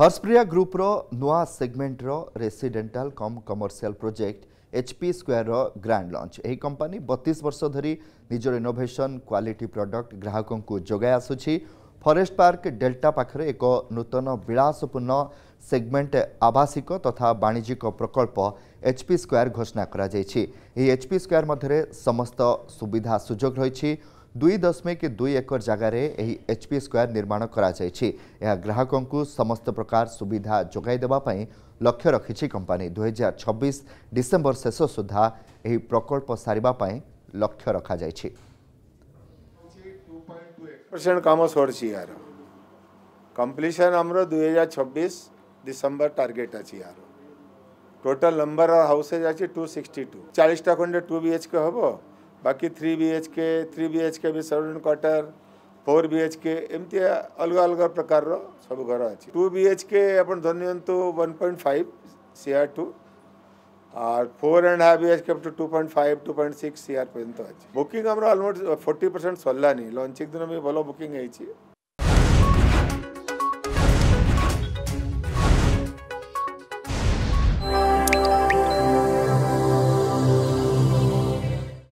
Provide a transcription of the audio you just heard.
ହର୍ସପ୍ରିୟା ଗ୍ରୁପ୍ର ନୂଆ ସେଗମେଣ୍ଟର residential cum commercial project HP ସ୍କୋୟାରର ଗ୍ରାଣ୍ଡ ଲଞ୍ଚ ଏହି କମ୍ପାନୀ ବତିଶ ବର୍ଷ ଧରି ନିଜର ଇନୋଭେସନ୍ କ୍ୱାଲିଟି ପ୍ରଡକ୍ଟ ଗ୍ରାହକଙ୍କୁ ଯୋଗାଇ ଆସୁଛି ଫରେଷ୍ଟ ପାର୍କ ଡେଲ୍ଟା ପାଖରେ ଏକ ନୂତନ ବିଳାସପୂର୍ଣ୍ଣ ସେଗମେଣ୍ଟ ଆବାସିକ ତଥା ବାଣିଜ୍ୟିକ ପ୍ରକଳ୍ପ ଏଚ୍ପି ସ୍କୋୟାର ଘୋଷଣା କରାଯାଇଛି ଏହି ଏଚ୍ପି ସ୍କୋୟାର ମଧ୍ୟରେ ସମସ୍ତ ସୁବିଧା ସୁଯୋଗ ରହିଛି ଦୁଇ ଦଶମିକ ଦୁଇ ଏକର ଜାଗାରେ ଏହି ଏଚ୍ପି ସ୍କୋୟାର ନିର୍ମାଣ କରାଯାଇଛି ଏହା ଗ୍ରାହକଙ୍କୁ ସମସ୍ତ ପ୍ରକାର ସୁବିଧା ଯୋଗାଇ ଦେବା ପାଇଁ ଲକ୍ଷ୍ୟ ରଖିଛି କମ୍ପାନୀ ଦୁଇହଜାର ଛବିଶ ଡିସେମ୍ବର ଶେଷ ସୁଦ୍ଧା ଏହି ପ୍ରକଳ୍ପ ସାରିବା ପାଇଁ ଲକ୍ଷ୍ୟ ରଖାଯାଇଛି ପରସେଣ୍ଟ କାମ ସରିଛି ଏହାର କମ୍ପ୍ଲିସନ୍ ଆମର ଦୁଇହଜାର ଛବିଶ ଡିସେମ୍ବର ଟାର୍ଗେଟ୍ ଅଛି ଏହାର ଟୋଟାଲ୍ ନମ୍ବର ହାଉସେଜ୍ ଅଛି ଟୁ ସିକ୍ସଟି ଟୁ ଚାଳିଶଟା ଖଣ୍ଡେ ଟୁ ବି ଏଚ୍ କେ ହେବ बाकी three B H K three B H K भी servant quarter four B H K एमती अलग अलग प्रकार सब घर अच्छे टू बी एच के धरनी one point five C R to R four and half B H K two point five two point six C R पर्यटन अच्छे बुकिंग अलमोस्ट फोर्टी परसेंट सरलानी लंचिंग दिन भी भल बुकिंग